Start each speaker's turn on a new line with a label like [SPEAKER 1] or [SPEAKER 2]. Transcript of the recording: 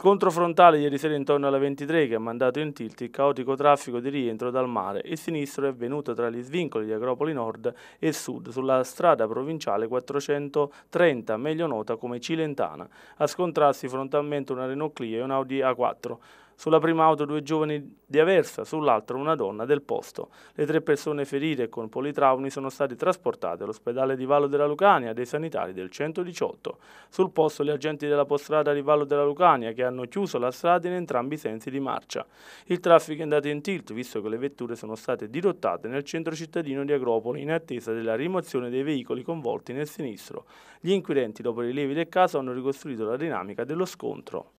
[SPEAKER 1] Scontro frontale ieri sera intorno alle 23 che ha mandato in tilt il caotico traffico di rientro dal mare e sinistro è avvenuto tra gli svincoli di Agropoli Nord e Sud sulla strada provinciale 430, meglio nota come Cilentana, a scontrarsi frontalmente una Renault Clio e un Audi A4. Sulla prima auto due giovani di Aversa, sull'altra una donna del posto. Le tre persone ferite con politraumi sono state trasportate all'ospedale di Vallo della Lucania dei sanitari del 118. Sul posto gli agenti della postrada di Vallo della Lucania che hanno chiuso la strada in entrambi i sensi di marcia. Il traffico è andato in tilt visto che le vetture sono state dirottate nel centro cittadino di Agropoli in attesa della rimozione dei veicoli coinvolti nel sinistro. Gli inquirenti dopo i rilievi del caso hanno ricostruito la dinamica dello scontro.